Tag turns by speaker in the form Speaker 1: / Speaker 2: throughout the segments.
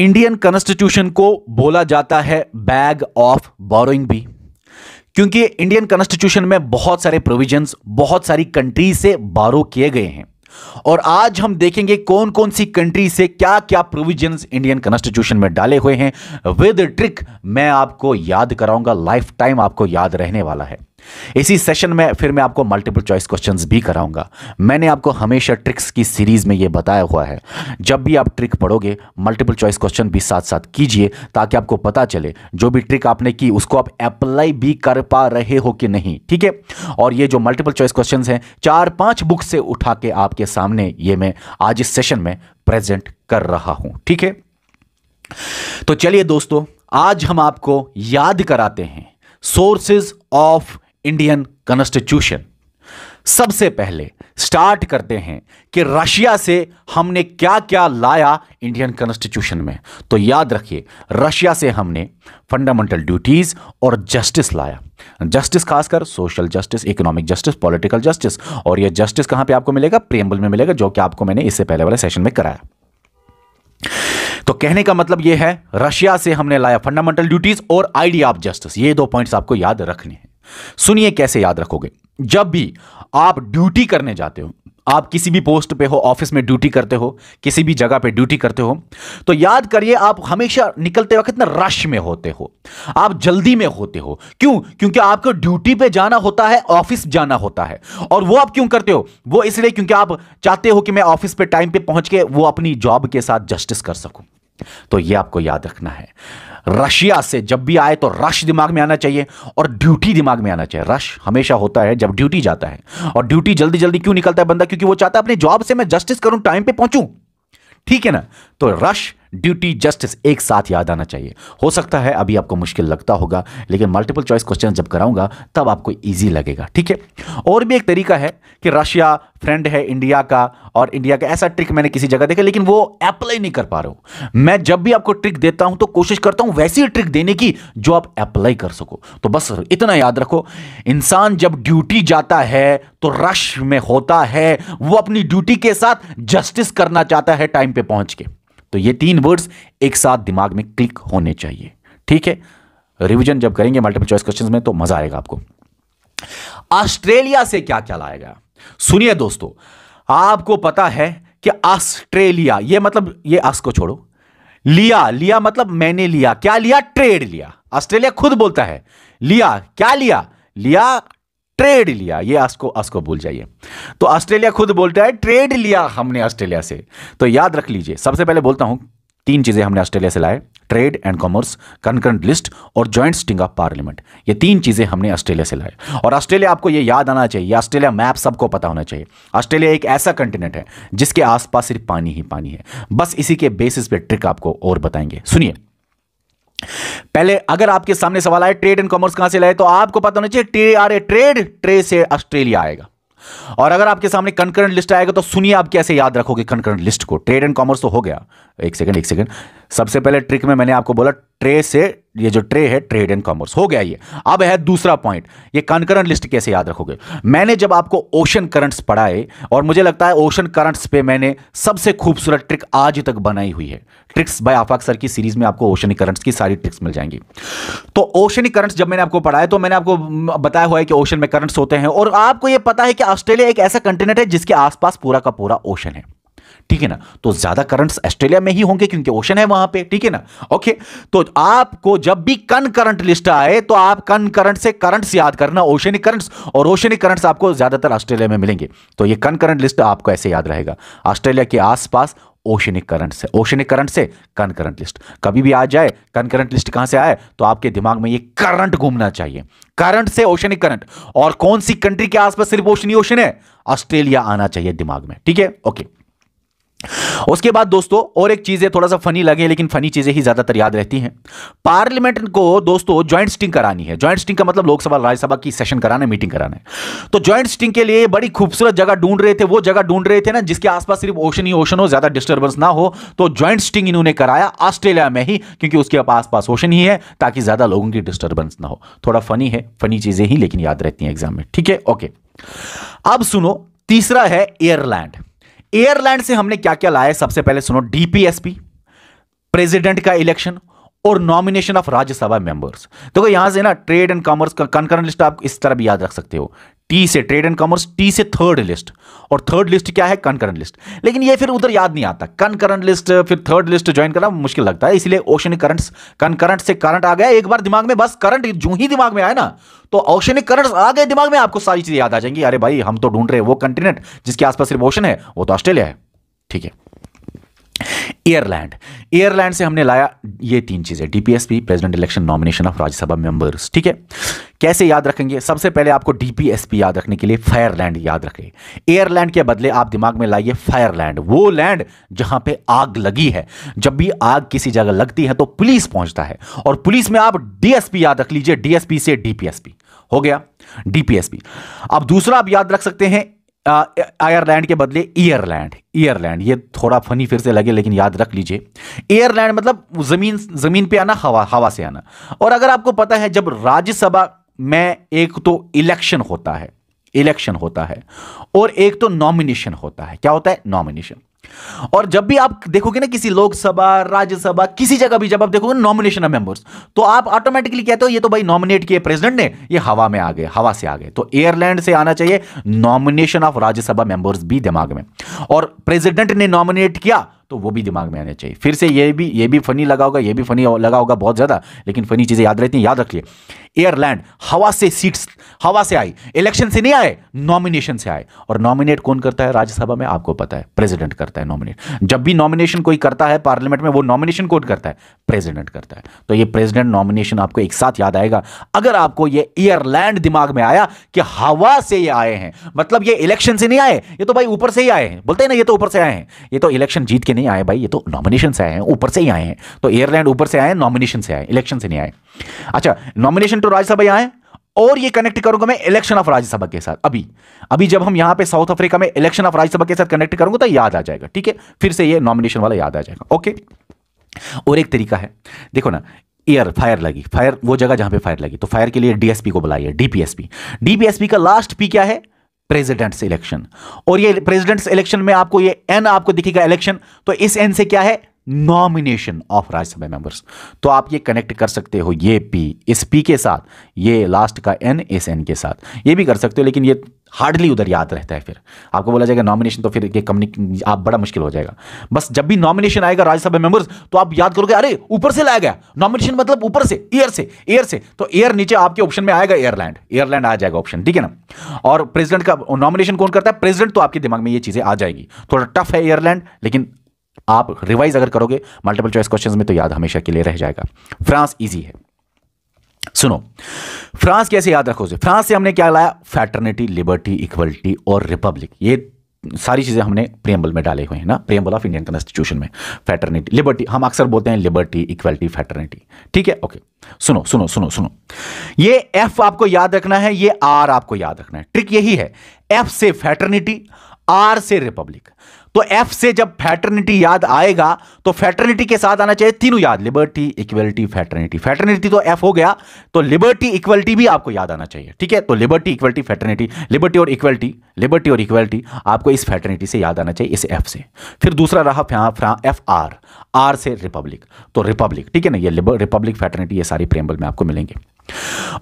Speaker 1: Indian constitution को बोला जाता है बैग ऑफ बोरोइंग भी क्योंकि इंडियन कॉन्स्टिट्यूशन में बहुत सारे प्रोविजंस बहुत सारी कंट्री से बारो किए गए हैं और आज हम देखेंगे कौन कौन सी कंट्री से क्या क्या प्रोविजंस इंडियन कॉन्स्टिट्यूशन में डाले हुए हैं विद ट्रिक मैं आपको याद कराऊंगा लाइफ टाइम आपको याद रहने वाला है इसी सेशन में फिर मैं आपको मल्टीपल चॉइस क्वेश्चंस भी कराऊंगा मैंने आपको हमेशा ट्रिक्स की सीरीज़ में यह बताया हुआ है जब भी आप ट्रिक पढ़ोगे मल्टीपल चॉइस क्वेश्चन भी साथ साथ कीजिए ताकि आपको पता चले जो भी ट्रिक आपने की उसको आप अप्लाई भी कर पा रहे हो कि नहीं ठीक है और ये जो मल्टीपल चॉइस क्वेश्चन हैं चार पांच बुक से उठा के आपके सामने ये मैं आज इस सेशन में प्रेजेंट कर रहा हूं ठीक है तो चलिए दोस्तों आज हम आपको याद कराते हैं सोर्सेज ऑफ इंडियन कॉन्स्टिट्यूशन सबसे पहले स्टार्ट करते हैं कि रशिया से हमने क्या क्या लाया इंडियन कॉन्स्टिट्यूशन में तो याद रखिए रशिया से हमने फंडामेंटल ड्यूटीज और जस्टिस लाया जस्टिस खासकर social justice economic justice political justice और यह जस्टिस कहां पे आपको मिलेगा प्रियम्बल में मिलेगा जो कि आपको मैंने इससे पहले वाले सेशन में कराया तो कहने का मतलब यह है रशिया से हमने लाया फंडामेंटल ड्यूटीज और आइडिया ऑफ जस्टिस ये दो पॉइंट्स आपको याद रखने हैं सुनिए कैसे याद रखोगे जब भी आप ड्यूटी करने जाते हो आप किसी भी पोस्ट पे हो ऑफिस में ड्यूटी करते हो किसी भी जगह पे ड्यूटी करते हो तो याद करिए आप हमेशा निकलते वक्त ना रश में होते हो आप जल्दी में होते हो क्यों क्योंकि आपको ड्यूटी पे जाना होता है ऑफिस जाना होता है और वो आप क्यों करते हो वो इसलिए क्योंकि आप चाहते हो कि मैं ऑफिस पे टाइम पे पहुंच के वो अपनी जॉब के साथ जस्टिस कर सकूं तो ये आपको याद रखना है रशिया से जब भी आए तो रश दिमाग में आना चाहिए और ड्यूटी दिमाग में आना चाहिए रश हमेशा होता है जब ड्यूटी जाता है और ड्यूटी जल्दी जल्दी क्यों निकलता है बंदा क्योंकि वो चाहता है अपने जॉब से मैं जस्टिस करूं टाइम पे पहुंचूं ठीक है ना तो रश ड्यूटी जस्टिस एक साथ याद आना चाहिए हो सकता है अभी आपको मुश्किल लगता होगा लेकिन मल्टीपल चॉइस क्वेश्चन जब कराऊंगा तब आपको ईजी लगेगा ठीक है और भी एक तरीका है कि रशिया फ्रेंड है इंडिया का और इंडिया का ऐसा ट्रिक मैंने किसी जगह देखा लेकिन वो अप्लाई नहीं कर पा रहा हूं मैं जब भी आपको ट्रिक देता हूं तो कोशिश करता हूं वैसी ट्रिक देने की जो आप अप्लाई कर सको तो बस इतना याद रखो इंसान जब ड्यूटी जाता है तो रश में होता है वो अपनी ड्यूटी के साथ जस्टिस करना चाहता है टाइम पे पहुंच के तो ये तीन वर्ड्स एक साथ दिमाग में क्लिक होने चाहिए ठीक है रिवीजन जब करेंगे मल्टीपल चॉइस क्वेश्चंस में तो मजा आएगा आपको ऑस्ट्रेलिया से क्या क्या लाया गया सुनिए दोस्तों आपको पता है कि ऑस्ट्रेलिया ये मतलब ये अस को छोड़ो लिया लिया मतलब मैंने लिया क्या लिया ट्रेड लिया ऑस्ट्रेलिया खुद बोलता है लिया क्या लिया लिया ट्रेड लिया ये आस्को आस्को भूल जाइए तो ऑस्ट्रेलिया खुद बोलता है ट्रेड लिया हमने ऑस्ट्रेलिया से तो याद रख लीजिए सबसे पहले बोलता हूं तीन चीज़ें हमने ऑस्ट्रेलिया से लाए trade and commerce concurrent list और ज्वाइंट स्टिंग ऑफ पार्लियामेंट ये तीन चीज़ें हमने ऑस्ट्रेलिया से लाए और ऑस्ट्रेलिया आपको ये याद आना चाहिए ऑस्ट्रेलिया मैप सबको पता होना चाहिए ऑस्ट्रेलिया एक ऐसा कंटिनेंट है जिसके आसपास सिर्फ पानी ही पानी है बस इसी के बेसिस पे ट्रिक आपको और बताएंगे सुनिए पहले अगर आपके सामने सवाल आए ट्रेड एंड कॉमर्स कहां से लाए तो आपको पता होना चाहिए tray R A trade tray से ऑस्ट्रेलिया आएगा और अगर आपके सामने कंकरेंट लिस्ट आएगा तो सुनिए आप कैसे याद रखोगे कंकरेंट लिस्ट को ट्रेड एंड कॉमर्स तो हो गया एक सेकंड एक सेकंड सबसे पहले ट्रिक में मैंने आपको बोला ट्रे से ये जो ट्रे है ट्रेड एंड कॉमर्स हो गया ये अब है दूसरा पॉइंट ये कनकरंट लिस्ट कैसे याद रखोगे मैंने जब आपको ओशन करंट्स पढ़ाए और मुझे लगता है ओशन करंट्स पे मैंने सबसे खूबसूरत ट्रिक आज तक बनाई हुई है ट्रिक्स बाय आफाक सर की सीरीज में आपको ओशनी करंट्स की सारी ट्रिक्स मिल जाएंगी तो ओशनी करंट्स जब मैंने आपको पढ़ाया तो मैंने आपको बताया हुआ है कि ओशन में करंट्स होते हैं और आपको यह पता है कि ऑस्ट्रेलिया एक ऐसा कंटिनेंट है जिसके आसपास पूरा का पूरा ओशन है ठीक है ना तो ज्यादा करंट्स ऑस्ट्रेलिया में ही होंगे क्योंकि ओशन है वहां पे ठीक है ना ओके तो आपको जब भी कन करंट लिस्ट आए तो आप कन करंट से करंट्स याद करना ओशनिक करंट्स और ओशनिक करंट्स आपको ज्यादातर ऑस्ट्रेलिया में मिलेंगे तो ये कन करंट लिस्ट आपको ऐसे याद रहेगा ऑस्ट्रेलिया के आसपास ओशनिक करंट से ओशनिक करंट से कन करंट लिस्ट कभी भी आ जाए कन करंट लिस्ट कहां से आए तो आपके दिमाग में ये करंट घूमना चाहिए करंट से ओशनिक करंट और कौन सी कंट्री के आसपास सिर्फ ओशनी ओशन है ऑस्ट्रेलिया आना चाहिए दिमाग में ठीक है ओके उसके बाद दोस्तों और एक चीज़ है थोड़ा सा फनी लगे लेकिन फनी चीज़ें ही ज़्यादातर याद रहती हैं पार्लियामेंट को दोस्तों ज्वाइंट स्टिंग करानी है ज्वाइंट स्टिंग का मतलब लोकसभा राज्यसभा की सेशन कराना मीटिंग कराना है तो ज्वाइंट स्टिंग के लिए बड़ी खूबसूरत जगह ढूंढ रहे थे वो जगह ढूंढ रहे थे ना जिसके आसपास सिर्फ ओशन ही ओशन हो ज़्यादा डिस्टर्बेंस ना हो तो ज्वाइंट स्टिंग इन्होंने कराया ऑस्ट्रेलिया में ही क्योंकि उसके आसपास ओशन ही है ताकि ज़्यादा लोगों की डिस्टर्बेंस ना हो थोड़ा फनी है फनी चीज़ें ही लेकिन याद रहती है एग्जाम में ठीक है ओके अब सुनो तीसरा है एयरलैंड एयरलैंड से हमने क्या क्या लाया सबसे पहले सुनो डीपीएसपी प्रेसिडेंट का इलेक्शन और नॉमिनेशन ऑफ राज्यसभा मेंबर्स देखो तो यहां से ना ट्रेड एंड कॉमर्स का कनकरन लिस्ट आप इस तरह भी याद रख सकते हो टी से ट्रेड एंड कॉमर्स टी से थर्ड लिस्ट और थर्ड लिस्ट क्या है कनकरंट लिस्ट लेकिन ये फिर उधर याद नहीं आता कनकरेंट लिस्ट फिर थर्ड लिस्ट ज्वाइन करना मुश्किल लगता है इसलिए ओशनिक करंट कनकरंट से करंट आ गया एक बार दिमाग में बस करंट जो ही दिमाग में आए ना तो ओशनिक करंट आ गए दिमाग में आपको सारी चीज़ें याद आ जाएंगी अरे भाई हम तो ढूंढ रहे हैं वो कंटिनेंट जिसके आसपास सिर्फ ओशन है वो तो ऑस्ट्रेलिया है ठीक है एयरलैंड एयरलैंड से हमने लाया ये तीन चीज़ें DPSP president election nomination of Rajya Sabha members ठीक है कैसे याद रखेंगे सबसे पहले आपको डीपीएसपी याद रखने के लिए फायरलैंड याद रखें एयरलैंड के बदले आप दिमाग में लाइए फायरलैंड वो लैंड जहां पे आग लगी है जब भी आग किसी जगह लगती है तो पुलिस पहुंचता है और पुलिस में आप डीएसपी याद रख लीजिए डीएसपी से डीपीएसपी हो गया डीपीएसपी अब दूसरा आप याद रख सकते हैं आयरलैंड के बदले ईयरलैंड ईयरलैंड ये थोड़ा फनी फिर से लगे लेकिन याद रख लीजिए ईयरलैंड मतलब ज़मीन ज़मीन पे आना हवा हवा से आना और अगर आपको पता है जब राज्यसभा में एक तो इलेक्शन होता है इलेक्शन होता है और एक तो नॉमिनेशन होता है क्या होता है नॉमिनेशन और जब भी आप देखोगे ना किसी लोकसभा राज्यसभा किसी जगह भी जब आप देखोगे नॉमिनेशन ऑफ मेंबर्स तो आप ऑटोमेटिकली कहते हो ये तो भाई नॉमिनेट किए प्रेसिडेंट ने ये हवा में आ गए हवा से आ गए तो एयरलैंड से आना चाहिए नॉमिनेशन ऑफ राज्यसभा मेंबर्स भी दिमाग में और प्रेसिडेंट ने नॉमिनेट किया तो वो भी दिमाग में आने चाहिए फिर से ये भी ये भी फनी लगा होगा ये भी फनी लगा होगा बहुत ज़्यादा लेकिन फनी चीज़ें याद रहती हैं याद रखिए एयरलैंड हवा से सीट्स हवा से आई इलेक्शन से नहीं आए नॉमिनेशन से आए और नॉमिनेट कौन करता है राज्यसभा में आपको पता है प्रेसिडेंट करता है नॉमिनेट जब भी नॉमिनेशन कोई करता है पार्लियामेंट में वो नॉमिनेशन कौन करता है प्रेसिडेंट करता है तो ये प्रेसिडेंट नॉमिनेशन आपको एक साथ याद आएगा अगर आपको ये एयरलैंड दिमाग में आया कि हवा से ये आए हैं मतलब ये इलेक्शन से नहीं आए ये तो भाई ऊपर से ही आए हैं बोलते हैं ना ये तो ऊपर से आए हैं ये तो इलेक्शन जीत के नहीं नहीं आए भाई ये तो नॉमिनेशन से आए हैं ऊपर से ही आए हैं तो एयरलैंड ऊपर से आए नॉमिनेशन से आए इलेक्शन से नहीं आए अच्छा नॉमिनेशन टू राज्यसभा आए और ये कनेक्ट करूंगा मैं इलेक्शन ऑफ राज्यसभा के साथ अभी अभी जब हम यहां पे साउथ अफ्रीका में इलेक्शन ऑफ राज्यसभा के साथ कनेक्ट करूंगा तो याद आ जाएगा ठीक है फिर से ये नॉमिनेशन वाला याद आ जाएगा ओके और एक तरीका है देखो ना एयर फायर लगी फायर वो जगह जहां पे फायर लगी तो फायर के लिए डीएसपी को बुलाइए डीपीएसपी डीपीएसपी का लास्ट पी क्या है प्रेसिडेंट्स इलेक्शन और ये प्रेसिडेंट्स इलेक्शन में आपको ये एन आपको दिखेगा इलेक्शन तो इस एन से क्या है नॉमिनेशन ऑफ राज्यसभा मेंबर्स तो आप ये कनेक्ट कर सकते हो ये पी इस पी के साथ ये लास्ट का एन इस एन के साथ ये भी कर सकते हो लेकिन ये हार्डली उधर याद रहता है फिर आपको बोला जाएगा नॉमिनेशन तो फिर ये कम्युनिक आप बड़ा मुश्किल हो जाएगा बस जब भी नॉमिनेशन आएगा राज्यसभा मेंबर्स तो आप याद करोगे अरे ऊपर से लाया गया नॉमिनेशन मतलब ऊपर से एयर से एयर से तो एयर नीचे आपके ऑप्शन में आएगा एयरलैंड एयरलैंड आ जाएगा ऑप्शन ठीक है ना और प्रेसिडेंट का नॉमिनेशन कौन करता है प्रेसिडेंट तो आपके दिमाग में ये चीज़ें आ जाएगी थोड़ा टफ है एयरलैंड लेकिन आप रिवाइज अगर करोगे मल्टीपल चॉइस क्वेश्चंस में तो याद हमेशा के लिए रह जाएगा फ्रांस इजी है सुनो फ्रांस कैसे याद रखो उसे फ्रांस से हमने क्या लाया फैटर्निटी लिबर्टी इक्वलिटी और रिपब्लिक ये सारी चीज़ें हमने प्रियम्बल में डाले हुए हैं ना प्रियम्बल ऑफ इंडियन कॉन्स्टिट्यूशन में फैटर्निटी लिबर्टी हम अक्सर बोलते हैं लिबर्टी इक्वलिटी फैटर्निटी ठीक है ओके सुनो सुनो सुनो सुनो ये एफ आपको याद रखना है ये आर आपको याद रखना है ट्रिक यही है एफ से फैटर्निटी आर से रिपब्लिक तो एफ से जब फैटर्निटी याद आएगा तो फैटर्निटी के साथ आना चाहिए तीनों याद लिबर्टी इक्वलिटी फैटर्निटी फैटर्निटी तो एफ हो गया तो लिबर्टी इक्वलिटी भी आपको याद आना चाहिए ठीक है तो लिबर्टी इक्वलिटी फैटर्निटी लिबर्टी और इक्वलिटी लिबर्टी और इक्वलिटी आपको इस फैटर्निटी से याद आना चाहिए इस एफ से फिर दूसरा रहा एफ आर आर से रिपब्लिक तो रिपब्लिक ठीक है ना ये रिपब्लिक फैटर्निटी ये सारी प्रेम्बल में आपको मिलेंगे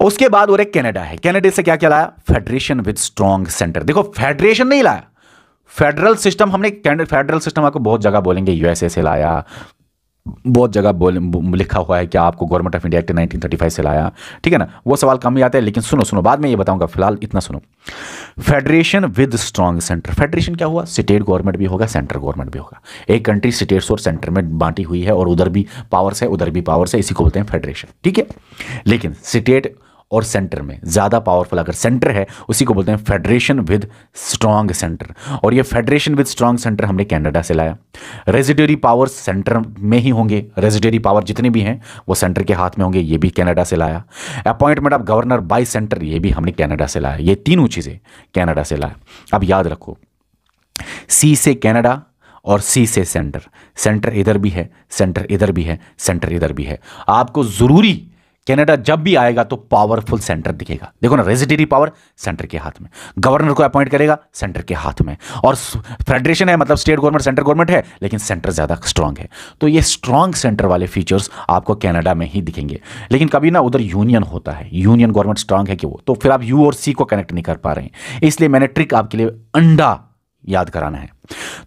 Speaker 1: उसके बाद और एक कनाडा है कनाडा से क्या क्या लाया फेडरेशन विद स्ट्रॉन्ग सेंटर देखो फेडरेशन नहीं लाया फेडरल सिस्टम हमने फेडरल सिस्टम आपको बहुत जगह बोलेंगे यूएसए से लाया बहुत जगह बोल लिखा हुआ है कि आपको गवर्नमेंट ऑफ इंडिया एक्ट 1935 से लाया ठीक है ना वो सवाल कम ही आते हैं लेकिन सुनो सुनो बाद में ये बताऊंगा फिलहाल इतना सुनो federation with strong centre federation क्या हुआ स्टेट गवर्नमेंट भी होगा सेंटर गवर्नमेंट भी होगा एक कंट्री स्टेट्स और सेंटर में बांटी हुई है और उधर भी पावर्स है उधर भी पावर्स है इसी को बोलते हैं फेडरेशन ठीक है लेकिन स्टेट और सेंटर में ज़्यादा पावरफुल अगर सेंटर है उसी को बोलते हैं फेडरेशन विद स्ट्रांग सेंटर और ये फेडरेशन विद स्ट्रांग सेंटर हमने कनाडा से लाया रेजिडरी पावर सेंटर में ही होंगे रेजिडरी पावर जितने भी हैं वो सेंटर के हाथ में होंगे ये भी कनाडा से लाया appointment of governor by centre ये भी हमने कैनेडा से लाया ये तीनों चीज़ें कैनेडा से लाया अब याद रखो सी से कैनेडा और सी से सेंटर सेंटर इधर भी है सेंटर इधर भी है सेंटर इधर भी है आपको ज़रूरी कनाडा जब भी आएगा तो पावरफुल सेंटर दिखेगा देखो ना रेजिडेटरी पावर सेंटर के हाथ में गवर्नर को अपॉइंट करेगा सेंटर के हाथ में और फेडरेशन है मतलब स्टेट गवर्नमेंट सेंटर गवर्नमेंट है लेकिन सेंटर ज़्यादा स्ट्रांग है तो ये स्ट्रांग सेंटर वाले फीचर्स आपको कनाडा में ही दिखेंगे लेकिन कभी ना उधर यूनियन होता है यूनियन गवर्नमेंट स्ट्रांग है कि वो तो फिर आप यू और सी को कनेक्ट नहीं कर पा रहे हैं इसलिए मैंने ट्रिक आपके लिए अंडा याद कराना है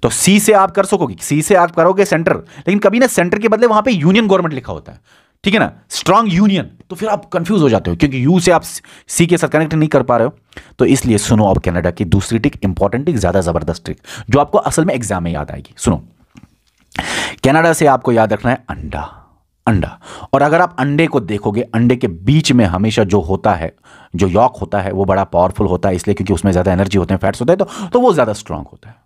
Speaker 1: तो सी से आप कर सकोगे सी से आप करोगे सेंटर लेकिन कभी ना सेंटर के बदले वहां पे यूनियन गवर्नमेंट लिखा होता है ठीक है ना स्ट्रांग यूनियन तो फिर आप कंफ्यूज हो जाते हो क्योंकि यू से आप सी के साथ कनेक्ट नहीं कर पा रहे हो तो इसलिए सुनो अब कनाडा की दूसरी ट्रिक इंपॉर्टेंट ट्रिक ज़्यादा ज़बरदस्त ट्रिक जो आपको असल में एग्जाम में याद आएगी सुनो कनाडा से आपको याद रखना है अंडा अंडा और अगर आप अंडे को देखोगे अंडे के बीच में हमेशा जो होता है जो यॉक होता है वो बड़ा पावरफुल होता है इसलिए क्योंकि उसमें ज़्यादा एनर्जी होते हैं फैट्स होते हैं तो, तो वो ज़्यादा स्ट्रांग होता है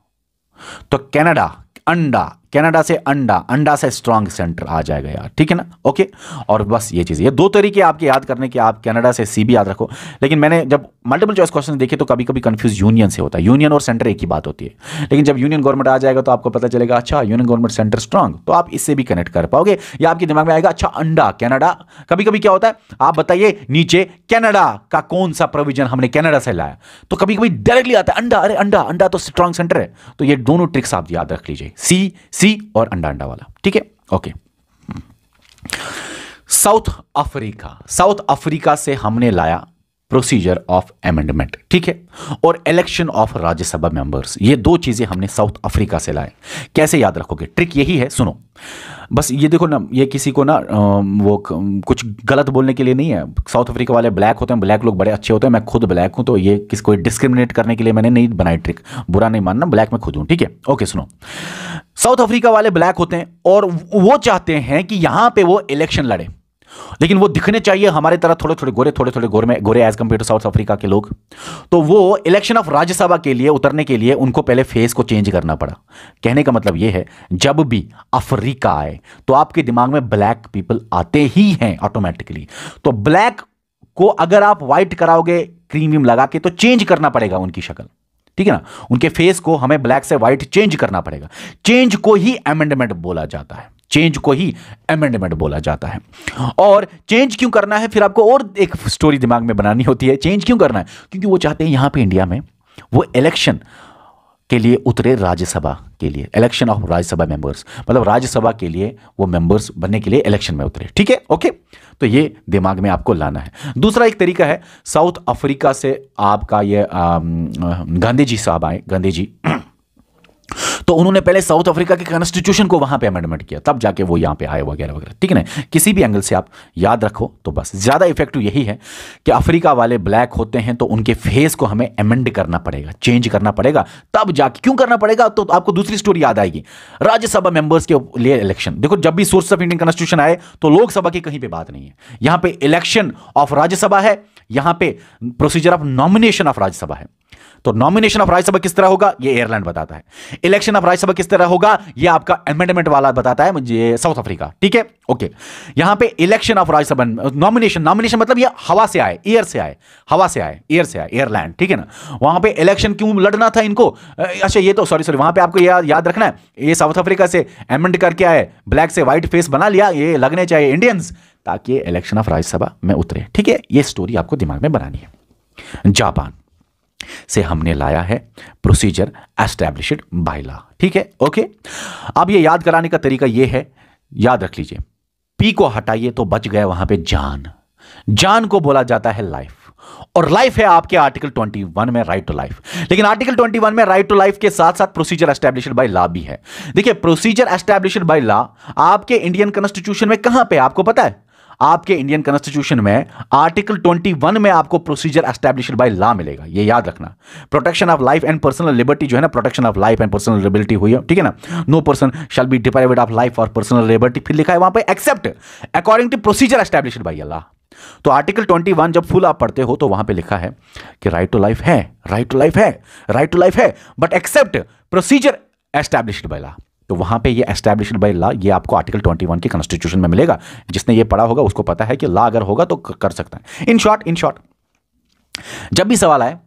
Speaker 1: तो कनाडा अंडा कनाडा से अंडा अंडा से स्ट्रांग सेंटर आ जाएगा यार ठीक है ना ओके और बस ये चीज़ ये दो तरीके आपके याद करने के आप कनाडा से सी भी याद रखो लेकिन मैंने जब मल्टीपल चॉइस क्वेश्चन देखे तो कभी कभी कंफ्यूज यूनियन से होता है यूनियन और सेंटर एक ही बात होती है लेकिन जब यूनियन गवर्नमेंट आ जाएगा तो आपको पता चलेगा अच्छा यूनियन गवर्नमेंट सेंटर स्ट्रांग तो आप इससे भी कनेक्ट कर पाओगे या आपके दिमाग में आएगा अच्छा अंडा कैनेडा कभी कभी क्या होता है आप बताइए नीचे कैनेडा का कौन सा प्रोविजन हमने कैनेडा से लाया तो कभी कभी डायरेक्टली आता है अंडा अरे अंडा अंडा तो स्ट्रांग सेंटर है तो ये दोनों ट्रिक्स आप याद रख लीजिए सी सी और अंडा अंडा वाला ठीक है okay South Africa South Africa से हमने लाया प्रोसीजर ऑफ एमेंडमेंट ठीक है और इलेक्शन ऑफ राज्यसभा मेंबर्स ये दो चीज़ें हमने साउथ अफ्रीका से लाए कैसे याद रखोगे ट्रिक यही है सुनो बस ये देखो ना ये किसी को ना वो कुछ गलत बोलने के लिए नहीं है साउथ अफ्रीका वाले ब्लैक होते हैं ब्लैक लोग बड़े अच्छे होते हैं मैं खुद ब्लैक हूं तो ये किसी को डिस्क्रिमिनेट करने के लिए मैंने नहीं बनाई ट्रिक बुरा नहीं मानना ब्लैक में खुद हूं ठीक है ओके सुनो साउथ अफ्रीका वाले ब्लैक होते हैं और वो चाहते हैं कि यहां पे वो इलेक्शन लड़े लेकिन वो दिखने चाहिए हमारे तरह थोड़े थोड़े गोरे थोड़े थोड़े गोरे में गोरे as compared to South Africa के लोग तो वो इलेक्शन ऑफ राज्यसभा के लिए उतरने के लिए उनको पहले फेस को चेंज करना पड़ा कहने का मतलब ये है जब भी अफ्रीका आए तो आपके दिमाग में ब्लैक पीपल आते ही हैं ऑटोमेटिकली तो ब्लैक को अगर आप व्हाइट कराओगे वीम लगा के तो चेंज करना पड़ेगा उनकी शक्ल ठीक है ना उनके फेस को हमें ब्लैक से व्हाइट चेंज करना पड़ेगा चेंज को ही अमेंडमेंट बोला जाता है चेंज को ही अमेंडमेंट बोला जाता है और चेंज क्यों करना है फिर आपको और एक स्टोरी दिमाग में बनानी होती है चेंज क्यों करना है क्योंकि वो चाहते हैं यहां पे इंडिया में वो इलेक्शन के लिए उतरे राज्यसभा के लिए इलेक्शन ऑफ राज्यसभा मेंबर्स मतलब राज्यसभा के लिए वो मेंबर्स बनने के लिए इलेक्शन में उतरे ठीक है ओके तो ये दिमाग में आपको लाना है दूसरा एक तरीका है साउथ अफ्रीका से आपका ये गांधी जी साहब आए गांधी जी तो उन्होंने पहले साउथ अफ्रीका के कॉन्स्टिट्यूशन को वहां पे अमेंडमेंट किया तब जाके वो यहां पे आए वगैरह वगैरह ठीक है ना किसी भी एंगल से आप याद रखो तो बस ज़्यादा इफेक्टिव तो यही है कि अफ्रीका वाले ब्लैक होते हैं तो उनके फेस को हमें अमेंड करना पड़ेगा चेंज करना पड़ेगा तब जाके क्यों करना पड़ेगा तो आपको दूसरी स्टोरी याद आएगी राज्यसभा मेंबर्स के लिए इलेक्शन देखो जब भी सोर्स ऑफ इंडियन कॉन्स्टिट्यूशन आए तो लोकसभा की कहीं पर बात नहीं है यहां पर इलेक्शन ऑफ राज्यसभा है यहां पर procedure of nomination of Rajya Sabha है तो नॉमिनेशन ऑफ राज्यसभा किस तरह होगा ये एयरलैंड बताता है इलेक्शन ऑफ राज्यसभा किस तरह होगा ये आपका एमेंडमेंट वाला बताता है मुझे साउथ अफ्रीका ठीक है ओके यहां पे election of Rajya Sabha nomination nomination मतलब ये हवा से आए एयर से आए हवा से आए एयर से आए एयरलैंड ठीक है ना वहां पे इलेक्शन क्यों लड़ना था इनको अच्छा ये तो सॉरी सॉरी वहां पर आपको या, याद रखना है ये साउथ अफ्रीका से एमेंड करके आए ब्लैक से व्हाइट फेस बना लिया ये लगने चाहिए इंडियंस ताकि इलेक्शन ऑफ राज्यसभा में उतरे ठीक है ये स्टोरी आपको दिमाग में बनानी है जापान से हमने लाया है प्रोसीजर एस्टैब्लिश बाय लॉ ठीक है ओके अब ये याद कराने का तरीका ये है याद रख लीजिए पी को हटाइए तो बच गए वहां पे जान जान को बोला जाता है लाइफ और लाइफ है आपके आर्टिकल 21 में राइट टू लाइफ लेकिन आर्टिकल 21 में राइट टू लाइफ के साथ साथ प्रोसीजर एस्टैब्लिश्ड बाय लॉ भी है देखिए प्रोसीजर एस्टैब्लिश्ड बाय लॉ आपके इंडियन कॉन्स्टिट्यूशन में कहां पे आपको पता है आपके इंडियन कॉन्स्टिट्यूशन में आर्टिकल 21 में आपको प्रोसीजर एस्टैब्लिश बाय लॉ मिलेगा ये याद रखना protection of life and personal liberty जो है ना protection of life and personal liberty हुई है ठीक है ना no person shall be deprived of life और पर्सनल लिबर्टी फिर लिखा है वहां पर except according to procedure establish by law तो आर्टिकल 21 जब फुल आप पढ़ते हो तो वहां पे लिखा है कि राइट टू लाइफ है राइट टू लाइफ है राइट टू लाइफ है but except procedure established by law तो वहां पे ये एस्टैब्लिश बाई लॉ ये आपको आर्टिकल 21 के कॉन्स्टिट्यूशन में मिलेगा जिसने ये पढ़ा होगा उसको पता है कि लॉ अगर होगा तो कर सकता है इन शॉर्ट इन शॉर्ट जब भी सवाल आए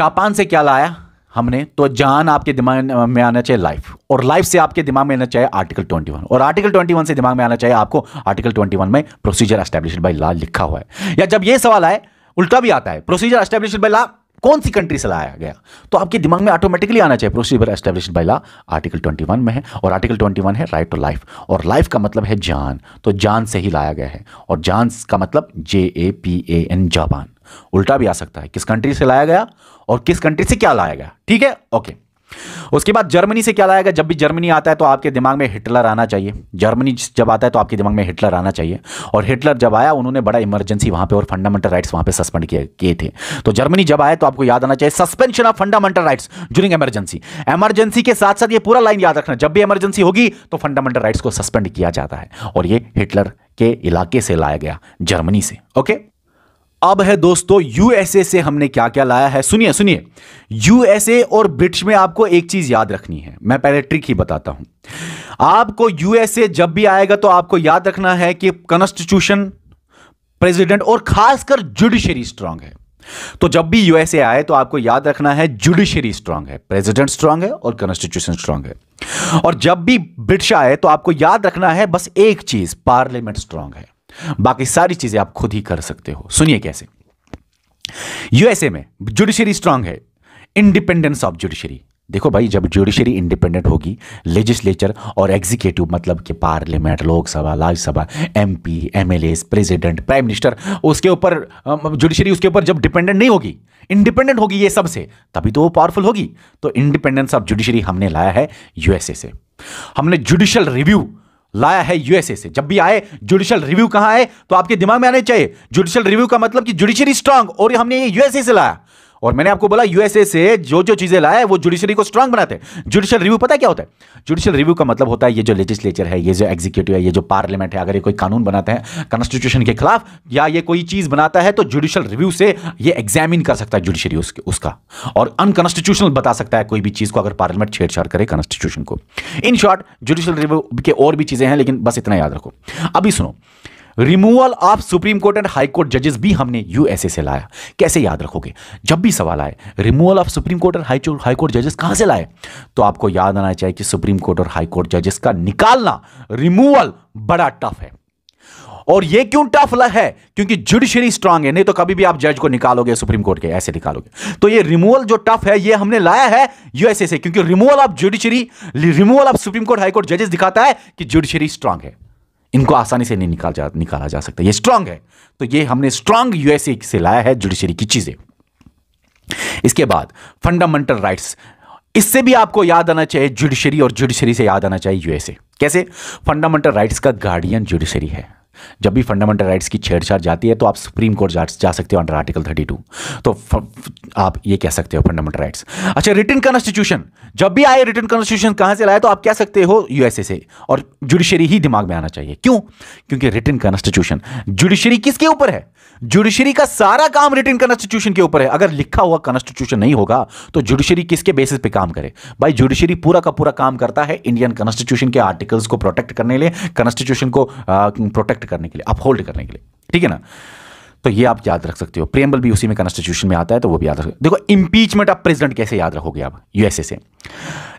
Speaker 1: जापान से क्या लाया हमने तो जान आपके दिमाग में आना चाहिए लाइफ और लाइफ से आपके दिमाग में आना चाहिए आर्टिकल 21 और आर्टिकल 21 से दिमाग में आना चाहिए आपको आर्टिकल 21 में प्रोसीजर एस्टैब्लिश बाई लॉ लिखा हुआ है या जब ये सवाल आए उल्टा भी आता है प्रोसीजर एस्टैब्लिश बाई लॉ कौन सी कंट्री से लाया गया तो आपके दिमाग में ऑटोमेटिकली आना चाहिए procedure establish by law article 21 में है और आर्टिकल 21 है राइट टू लाइफ और लाइफ का मतलब है जान तो जान से ही लाया गया है और जान का मतलब J A P A N Japan उल्टा भी आ सकता है किस कंट्री से लाया गया और किस कंट्री से क्या लाया गया ठीक है ओके okay. उसके बाद जर्मनी से क्या लाएगा जब भी जर्मनी आता है तो आपके दिमाग में हिटलर आना चाहिए जर्मनी जब आता है तो आपके दिमाग में हिटलर आना चाहिए और हिटलर जब आया उन्होंने बड़ा इमरजेंसी वहां पे और फंडामेंटल राइट्स वहां पे सस्पेंड किए थे तो जर्मनी जब आया तो आपको याद आना चाहिए suspension of fundamental right during emergency emergency के साथ साथ ये पूरा लाइन याद रखना जब भी इमरजेंसी होगी तो फंडामेंटल राइट्स को सस्पेंड किया जाता है और ये हिटलर के इलाके से लाया गया जर्मनी से ओके अब है दोस्तों यूएसए से हमने क्या क्या लाया है सुनिए सुनिए यूएसए और ब्रिटिश में आपको एक चीज याद रखनी है मैं पहले ट्रिक ही बताता हूं आपको यूएसए जब भी आएगा तो आपको याद रखना है कि कॉन्स्टिट्यूशन प्रेसिडेंट और खासकर जुडिशरी स्ट्रांग है तो जब भी यूएसए आए तो आपको याद रखना है जुडिशरी स्ट्रांग है प्रेसिडेंट स्ट्रांग है और कॉन्स्टिट्यूशन स्ट्रांग है और जब भी ब्रिटिश आए तो आपको याद रखना है बस एक चीज पार्लियामेंट स्ट्रांग है बाकी सारी चीजें आप खुद ही कर सकते हो सुनिए कैसे यूएसए में जुडिशरी स्ट्रांग है इंडिपेंडेंस ऑफ जुडिशरी देखो भाई जब जुडिशरी इंडिपेंडेंट होगी लेजिस्लेचर और एग्जीक्यूटिव मतलब कि parliament Lok Sabha Rajya Sabha MP MLA president prime minister उसके ऊपर जुडिशरी उसके ऊपर जब डिपेंडेंट नहीं होगी इंडिपेंडेंट होगी ये सब से तभी तो वो पावरफुल होगी तो इंडिपेंडेंस ऑफ जुडिशरी हमने लाया है यूएसए से हमने जुडिशल रिव्यू लाया है यूएसए से जब भी आए जुडिशियल रिव्यू कहां है तो आपके दिमाग में आने चाहिए जुडिशियल रिव्यू का मतलब कि जुडिशियरी स्ट्रांग और हमने ये यूएसए से लाया और मैंने आपको बोला यूएसए से जो जो चीजें लाए वो जुडिशरी को स्ट्रांग बनाते हैं जुडिशियल रिव्यू पता है क्या होता है जुडिशियल रिव्यू का मतलब होता है ये जो लेजिस्लेचर है ये जो एग्जीक्यूटिव है ये जो पार्लियामेंट है अगर ये कोई कानून बनाते हैं कॉन्स्टिट्यूशन के खिलाफ या ये कोई चीज बनाता है तो जुडिशियल रिव्यू से ये एग्जामिन कर सकता है जुडिशरी उसके उसका और अनकॉन्स्टिट्यूशनल बता सकता है कोई भी चीज को अगर पार्लियामेंट छेड़छाड़ करे कॉन्स्टिट्यूशन को इन शॉर्ट जुडिशियल रिव्यू के और भी चीजें हैं लेकिन बस इतना याद रखो अभी सुनो removal of supreme court and high court जजेस भी हमने यूएसए से लाया कैसे याद रखोगे जब भी सवाल आए removal of supreme court and high court जजेस कहां से लाए तो आपको याद आना चाहिए कि सुप्रीम कोर्ट और हाई कोर्ट जजेस का निकालना रिमूवल बड़ा टफ है और ये क्यों टफ है क्योंकि जुडिशरी स्ट्रांग है नहीं तो कभी भी आप जज को निकालोगे सुप्रीम कोर्ट के ऐसे निकालोगे तो ये रिमूवल जो टफ है ये हमने लाया है यूएसए से क्योंकि removal of judiciary removal of supreme court high court जजेस दिखाता है कि जुडिशरी स्ट्रांग है इनको आसानी से नहीं निकाल जा निकाला जा सकता ये स्ट्रांग है तो ये हमने स्ट्रांग यूएसए से लाया है जुडिशरी की चीज़ें इसके बाद फंडामेंटल राइट्स इससे भी आपको याद आना चाहिए जुडिशरी और जुडिशरी से याद आना चाहिए यूएसए कैसे फंडामेंटल राइट्स का गार्डियन जुडिशरी है जब भी फंडामेंटल राइट्स की छेड़छाड़ जाती है तो आप सुप्रीम कोर्ट जा, जा सकते हो अंडर आर्टिकल 32 तो आप ये कह सकते हो फंडामेंटल राइट्स अच्छा रिटर्न कॉन्स्टिट्यूशन जब भी आए रिटर्न कॉन्स्टिट्यूशन कहां से लाए तो आप कह सकते हो यूएसए से और जुडिशरी ही दिमाग में आना चाहिए क्यों क्योंकि रिटर्न कॉन्स्टिट्यूशन जुडिशरी किसके ऊपर है जुडिशरी का सारा काम रिटर्न कॉन्स्टिट्यूशन के ऊपर है अगर लिखा हुआ कॉन्स्टिट्यूशन नहीं होगा तो जुडिशरी किसके बेसिस पे काम करे भाई जुडिशरी पूरा का पूरा काम करता है इंडियन कॉन्स्टिट्यूशन के आर्टिकल्स को प्रोटेक्ट करने लिए कॉन्स्टिट्यूशन को प्रोटेक्ट प्रोटेक्ट करने के लिए अपहोल्ड करने के लिए ठीक है ना तो ये आप याद रख सकते हो प्रियम्बल भी उसी में कॉन्स्टिट्यूशन में आता है तो वो भी याद रख देखो इंपीचमेंट ऑफ प्रेसिडेंट कैसे याद रखोगे आप यूएसए से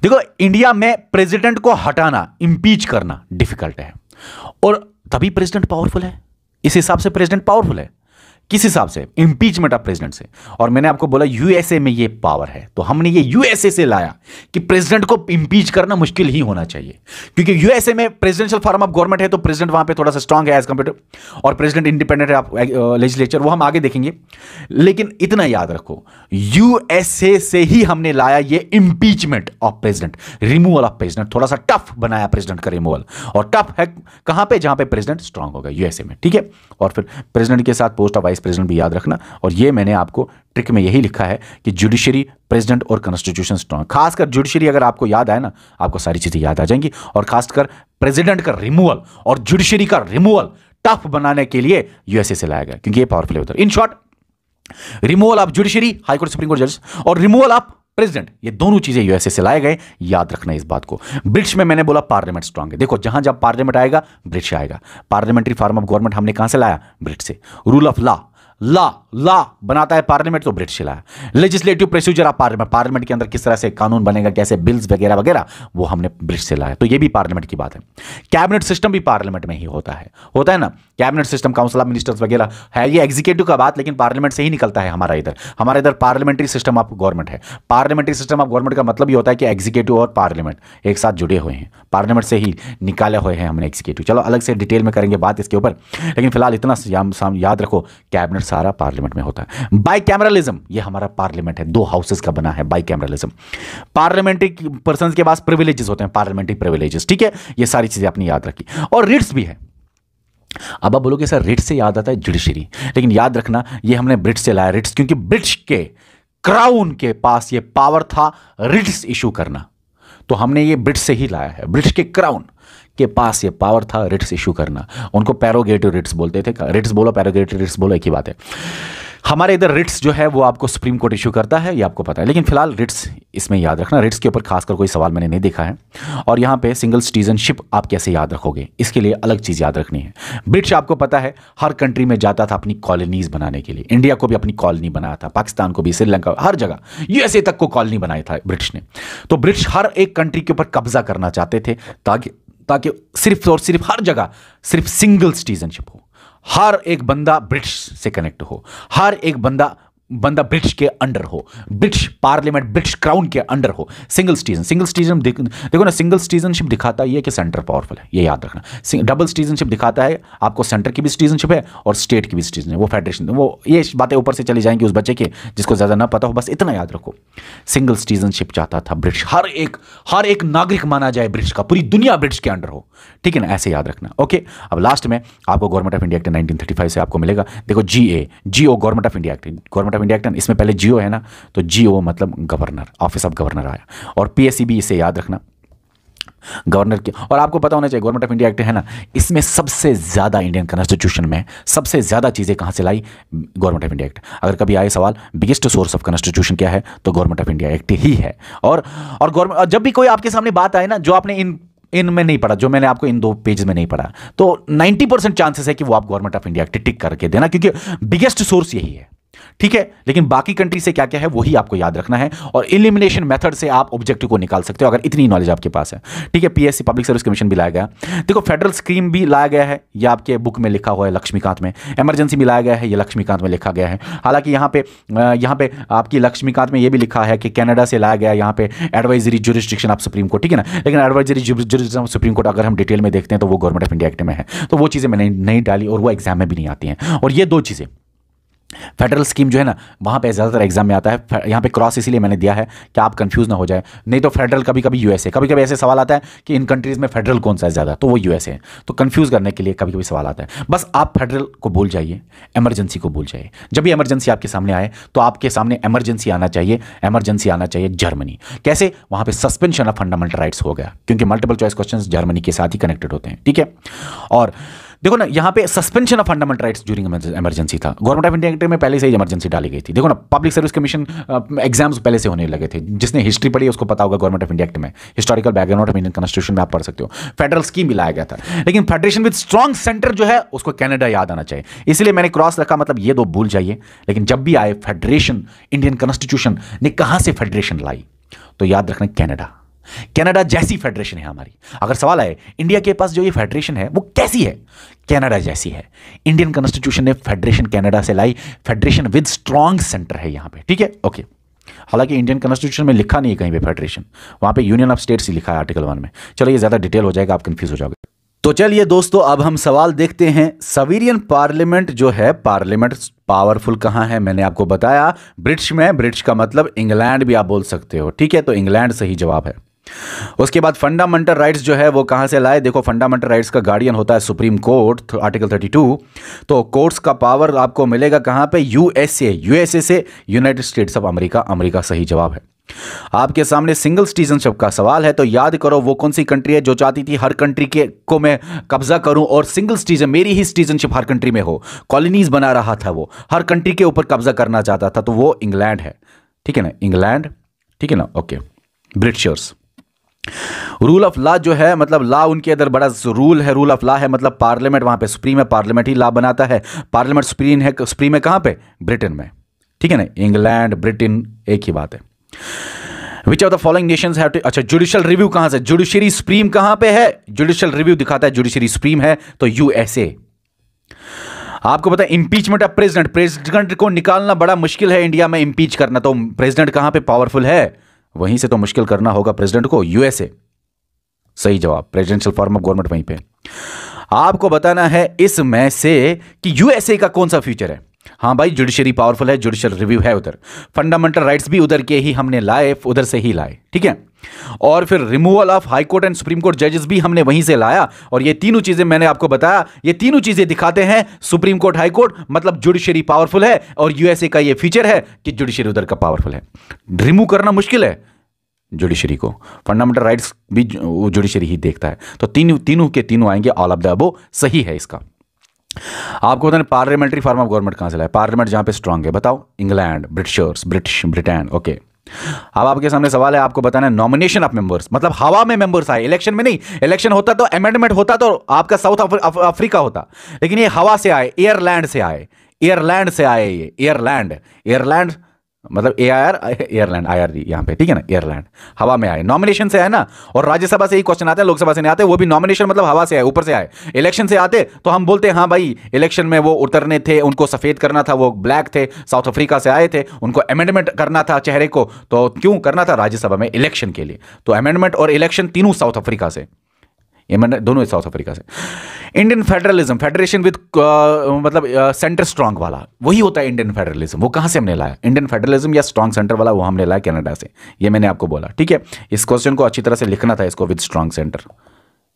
Speaker 1: देखो इंडिया में प्रेसिडेंट को हटाना इंपीच करना डिफिकल्ट है और तभी प्रेसिडेंट पावरफुल है इस हिसाब से प्रेसिडेंट पावरफुल है किस हिसाब से इंपीचमेंट ऑफ प्रेसिडेंट से और मैंने आपको बोला यूएसए में ये पावर है तो हमने ये यूएसए से लाया कि प्रेसिडेंट को इंपीच करना मुश्किल ही होना चाहिए क्योंकि यूएसए में प्रेसिडेंशियल फॉर्म ऑफ गवर्नमेंट है तो प्रेसिडेंट वहां पे थोड़ा सा स्ट्रांग है एज कंपेयर और प्रेसिडेंट इंडिपेंडेंट है आप लेजिस्लेचर uh, वो हम आगे देखेंगे लेकिन इतना याद रखो यूएसए से ही हमने लाया ये impeachment of president removal of president थोड़ा सा टफ बनाया प्रेसिडेंट का रिमूवल और टफ है कहां पर जहां पर प्रेजिडेंट स्ट्रांग होगा यूएसए में ठीक है और फिर प्रेसिडेंट के साथ पोस्ट ऑफ वाइस प्रेसिडेंट भी याद रखना और ये मैंने आपको ट्रिक में यही लिखा है कि जुडिशरी प्रेसिडेंट और कॉन्स्टिट्यूशन स्ट्रॉन्ग खासकर जुडिशरी अगर आपको याद आए ना आपको सारी चीज़ें याद आ जाएंगी और खासकर प्रेसिडेंट का रिमूवल और जुडिशरी का रिमूवल टफ बनाने के लिए यूएसए से लाया गया क्योंकि ये पावरफुल है उधर in short removal of judiciary high court supreme court जज और रिमूवल ऑफ प्रेसिडेंट ये दोनों चीजें यूएसए से लाए गए याद रखना इस बात को ब्रिटिश में मैंने बोला पार्लियामेंट स्ट्रांग है देखो जहां जब पार्लियामेंट आएगा ब्रिटिश आएगा पार्लियामेंट्री फॉर्म ऑफ गवर्नमेंट हमने कहां से लाया ब्रिटिश से रूल ऑफ लॉ 了。ला बनाता है पार्लियामेंट तो British law legislative procedure of parliament parliament के अंदर किस तरह से कानून बनेगा कैसे बिल्स वगैरह वगैरह वो हमने ब्रिटिश से लाया तो ये भी पार्लियामेंट की बात है कैबिनेट सिस्टम भी पार्लियामेंट में ही होता है होता है ना cabinet system council of ministers वगैरह है ये एग्जीक्यूटिव का बात लेकिन पार्लियामेंट से ही निकलता है हमारा इधर हमारा इधर पार्लियामेंट्री सिस्टम ऑफ गवर्नमेंट है पार्लियामेंट्री सिस्टम ऑफ गवर्नमेंट का मतलब ये होता है कि एग्जीक्यूटिव और पार्लियामेंट एक साथ जुड़े हुए हैं पार्लियामेंट से ही निकाले हुए हैं हमने एग्जीक्यूटिव चलो अलग से डिटेल में करेंगे बात इसके ऊपर लेकिन फिलहाल इतना याद रखो कैबिनेट सारा पार्लियामेंट पार्लियामेंट में होता है बाई कैमरलिज्म हमारा पार्लियामेंट है दो हाउसेस का बना है बाई कैमरलिज्म पार्लियामेंट्री पर्सन के पास प्रिविलेजेस होते हैं पार्लियामेंट्री प्रिविलेजेस ठीक है ये सारी चीज़ें आपने याद रखी और रिट्स भी है अब आप बोलोगे सर रिट्स से याद आता है जुडिशरी लेकिन याद रखना ये हमने ब्रिट्स से लाया रिट्स क्योंकि ब्रिट्स के क्राउन के पास ये पावर था रिट्स इशू करना तो हमने ये ब्रिट्स से ही लाया है ब्रिटिश के क्राउन के पास ये पावर था रिट्स इशू करना उनको पैरोगेटिव रिट्स बोलते थे रिट्स बोलो पैरोगेटिव रिट्स बोलो एक ही बात है हमारे इधर रिट्स जो है वो आपको सुप्रीम कोर्ट इशू करता है ये आपको पता है लेकिन फिलहाल रिट्स इसमें याद रखना रिट्स के ऊपर खासकर कोई सवाल मैंने नहीं देखा है और यहाँ पे सिंगल सिटीजनशिप आप कैसे याद रखोगे इसके लिए अलग चीज़ याद रखनी है ब्रिटिश आपको पता है हर कंट्री में जाता था अपनी कॉलोनीज़ बनाने के लिए इंडिया को भी अपनी कॉलोनी बनाया था पाकिस्तान को भी श्रीलंका हर जगह यूएसए तक को कॉलोनी बनाया था ब्रिटिश ने तो ब्रिटिश हर एक कंट्री के ऊपर कब्जा करना चाहते थे ताकि ताकि सिर्फ और सिर्फ हर जगह सिर्फ सिंगल सिटीजनशिप हो हर एक बंदा ब्रिटिश से कनेक्ट हो हर एक बंदा बंदा ब्रिटिश के अंडर हो ब्रिटिश पार्लियामेंट ब्रिटिश क्राउन के अंडर हो सिंगल सिटीजन सिंगल सिटीजन देखो, ना सिंगल सिटीजनशिप दिखाता है कि सेंटर पावरफुल है ये याद रखना डबल सिटीजनशिप दिखाता है आपको सेंटर की भी सिटीजनशिप है और स्टेट की भी सिटीजन है वो फेडरेशन वो ये बातें ऊपर से चली जाएंगी उस बच्चे के जिसको ज़्यादा ना पता हो बस इतना याद रखो सिंगल सिटीजनशिप चाहता था ब्रिटिश हर एक हर एक नागरिक माना जाए ब्रिटिश का पूरी दुनिया ब्रिटिश के अंडर हो ठीक है ना ऐसे याद रखना ओके अब लास्ट में आपको government of India act nineteen से आपको मिलेगा देखो G A government of India act government of India act इसमें पहले जीओ है ना तो जीओ मतलब गवर्नर ऑफिस ऑफ गवर्नर आया और पीएससी भी e इसे याद रखना गवर्नर की और आपको पता होना चाहिए गवर्नमेंट ऑफ इंडिया एक्ट है ना इसमें सबसे ज़्यादा इंडियन कॉन्स्टिट्यूशन में सबसे ज़्यादा चीज़ें कहां से लाई गवर्नमेंट ऑफ इंडिया एक्ट अगर कभी आए सवाल बिगेस्ट सोर्स ऑफ कॉन्स्टिट्यूशन क्या है तो गवर्नमेंट ऑफ इंडिया एक्ट ही है और और गवर्नमेंट जब भी कोई आपके सामने बात आए ना जो आपने इन इन में नहीं पढ़ा जो मैंने आपको इन दो पेज में नहीं पढ़ा तो 90 परसेंट चांसेस है कि वो आप government of India act tick करके देना क्योंकि बिगेस्ट सोर्स यही है ठीक है लेकिन बाकी कंट्री से क्या क्या है वही आपको याद रखना है और इलिमिनेशन मेथड से आप ऑब्जेक्टिव को निकाल सकते हो अगर इतनी नॉलेज आपके पास है ठीक है पीएससी पब्लिक सर्विस कमीशन भी लाया गया देखो फेडरल स्कीम भी लाया गया है यह आपके बुक में लिखा हुआ है लक्ष्मीकांत में एमरजेंसी भी लाया गया है ये लक्ष्मीकांत में लिखा गया है हालांकि यहाँ पे यहाँ पे आपकी लक्ष्मीकांत में यह भी लिखा है कि कैनेडा से लाया गया यहाँ पे advisory jurisdiction of supreme court ठीक है ना लेकिन advisory jurisdiction of supreme court अगर हम डिटेल में देखते हैं तो वो गवर्नमेंट ऑफ इंडिया एक्ट में है तो वो चीज़ें मैंने नहीं डाली और वो एग्जाम में भी नहीं आती हैं और ये दो चीज़ें फेडरल स्कीम जो है ना वहाँ पे ज़्यादातर एग्जाम में आता है यहाँ पे क्रॉस इसीलिए मैंने दिया है कि आप कंफ्यूज ना हो जाए नहीं तो फेडरल कभी कभी यूएसए कभी कभी ऐसे सवाल आता है कि इन कंट्रीज़ में फेडरल कौन सा है ज़्यादा तो वो यूएसए है तो कंफ्यूज करने के लिए कभी कभी सवाल आता है बस आप फेडरल को भूल जाइए एमरजेंसी को भूल जाइए जब भी एमरजेंसी आपके सामने आए तो आपके सामने एमरजेंसी आना चाहिए एमरजेंसी आना चाहिए जर्मनी कैसे वहाँ पर सस्पेंशन ऑफ फंडामेंटल राइट्स हो गया क्योंकि मल्टीपल चॉइस क्वेश्चन जर्मनी के साथ ही कनेक्टेड होते हैं ठीक है और देखो ना यहाँ पे suspension of fundamental rights during emergency था गवर्नमेंट ऑफ इंडिया एक्ट में पहले से ही एमरजेंसी डाली गई थी देखो ना पब्लिक सर्विस कमीशन एग्जाम्स पहले से होने लगे थे जिसने हिस्ट्री पढ़ी उसको पता होगा गवर्नमेंट ऑफ इंडिया एक्ट में historical background of Indian constitution में आप पढ़ सकते हो फेडरल स्कीम भी लाया गया था लेकिन फेडरेशन विद स्ट्रॉन्ग सेंटर जो है उसको कैनेडा याद आना चाहिए इसलिए मैंने क्रॉस रखा मतलब ये दो भूल जाइए लेकिन जब भी आए फेडरेशन इंडियन कॉन्स्टिट्यूशन ने कहाँ से फेडरेशन लाई तो याद रखना कैनेडा कनाडा जैसी फेडरेशन है हमारी अगर सवाल आए इंडिया के पास जो ये फेडरेशन है वो कैसी है कनाडा जैसी है इंडियन कॉन्स्टिट्यूशन ने फेडरेशन कनाडा से लाई फेडरेशन विद स्ट्रांग सेंटर है यहां पे ठीक है ओके हालांकि इंडियन कॉन्स्टिट्यूशन में लिखा नहीं है कहीं पे फेडरेशन वहां पे यूनियन ऑफ स्टेट्स ही लिखा है आर्टिकल वन में चलो ये ज़्यादा डिटेल हो जाएगा आप कंफ्यूज हो जाओगे तो चलिए दोस्तों अब हम सवाल देखते हैं सवीरियन पार्लियामेंट जो है पार्लियामेंट पावरफुल कहाँ है मैंने आपको बताया ब्रिटिश में ब्रिटिश का मतलब इंग्लैंड भी आप बोल सकते हो ठीक है तो इंग्लैंड सही जवाब है उसके बाद फंडामेंटल राइट्स जो है वो कहां से लाए देखो फंडामेंटल राइट्स का गार्डियन होता है सुप्रीम कोर्ट तो आर्टिकल 32 तो कोर्ट्स का पावर आपको मिलेगा कहां पे यूएसए यूएसए से United States of America America सही जवाब है आपके सामने सिंगल सिटीजनशिप का सवाल है तो याद करो वो कौन सी कंट्री है जो चाहती थी हर कंट्री के को मैं कब्जा करूं और सिंगल सिटीजन मेरी ही सिटीजनशिप हर कंट्री में हो कॉलोनीज बना रहा था वो हर कंट्री के ऊपर कब्जा करना चाहता था तो वो इंग्लैंड है ठीक है ना इंग्लैंड ठीक है ना okay Britishers rule of law जो है मतलब लॉ उनके अंदर बड़ा रूल है रूल ऑफ लॉ है मतलब पार्लियामेंट वहां पे सुप्रीम है पार्लियामेंट ही लॉ बनाता है पार्लियामेंट सुप्रीम है सुप्रीम है कहां पे ब्रिटेन में ठीक है ना इंग्लैंड ब्रिटेन एक ही बात है which of the following nation have to अच्छा जुडिशियल रिव्यू कहां से जुडिशियरी सुप्रीम कहां पे है जुडिशियल रिव्यू दिखाता है जुडिशियरी सुप्रीम है तो यूएसए आपको पता है इंपीचमेंट ऑफ प्रेसिडेंट प्रेसिडेंट को निकालना बड़ा मुश्किल है इंडिया में इंपीच करना तो प्रेसिडेंट कहां पे पावरफुल है वहीं से तो मुश्किल करना होगा प्रेसिडेंट को यूएसए सही जवाब प्रेसिडेंशियल फॉर्म ऑफ गवर्नमेंट वहीं पे आपको बताना है इसमें से कि यूएसए का कौन सा फ्यूचर है हाँ भाई जुडिशरी पावरफुल है जुडिशियल रिव्यू है उधर फंडामेंटल राइट्स भी उधर के ही हमने लाए उधर से ही लाए ठीक है और फिर removal of high court and supreme court जजेस भी हमने वहीं से लाया और ये तीनों चीज़ें मैंने आपको बताया ये तीनों चीज़ें दिखाते हैं सुप्रीम कोर्ट हाई कोर्ट मतलब जुडिशरी पावरफुल है और यूएसए का ये फीचर है कि जुडिशरी उधर का पावरफुल है रिमूव करना मुश्किल है जुडिशरी को फंडामेंटल राइट्स भी जुडिशरी ही देखता है तो तीनों तीनों के तीनों आएंगे ऑल ऑफ द अबो सही है इसका आपको बताने पार्लियामेंट्री फॉर्म ऑफ गवर्नमेंट कहां से लाए पार्लियामेंट जहां पे स्ट्रांग है बताओ England Britishers British Britain okay अब आपके सामने सवाल है आपको बताना है नॉमिनेशन ऑफ मेंबर्स मतलब हवा में मेंबर्स आए इलेक्शन में नहीं इलेक्शन होता तो अमेंडमेंट होता तो आपका साउथ अफ्रीका होता लेकिन ये हवा से आए एयरलैंड से आए एयरलैंड से आए ये एयरलैंड एयरलैंड मतलब A I R Ireland I R जी यहाँ पे ठीक है ना एयरलैंड हवा में आए नॉमिनेशन से आए ना और राज्यसभा से ही क्वेश्चन आते हैं लोकसभा से नहीं आते वो भी नॉमिनेशन मतलब हवा से आए ऊपर से आए इलेक्शन से आते तो हम बोलते हैं हाँ भाई इलेक्शन में वो उतरने थे उनको सफ़ेद करना था वो ब्लैक थे साउथ अफ्रीका से आए थे उनको अमेंडमेंट करना था चेहरे को तो क्यों करना था राज्यसभा में इलेक्शन के लिए तो अमेंडमेंट और इलेक्शन तीनों साउथ अफ्रीका से ये मैंने दोनों साउथ अफ्रीका से इंडियन फेडरलिज्म फेडरेशन विद मतलब सेंटर uh, स्ट्रांग वाला वही होता है इंडियन फेडरलिज्म वो कहाँ से हमने लाया इंडियन फेडरलिज्म या स्ट्रांग सेंटर वाला वो हमने लाया कनाडा से ये मैंने आपको बोला ठीक है इस क्वेश्चन को अच्छी तरह से लिखना था इसको विद स्ट्रांग सेंटर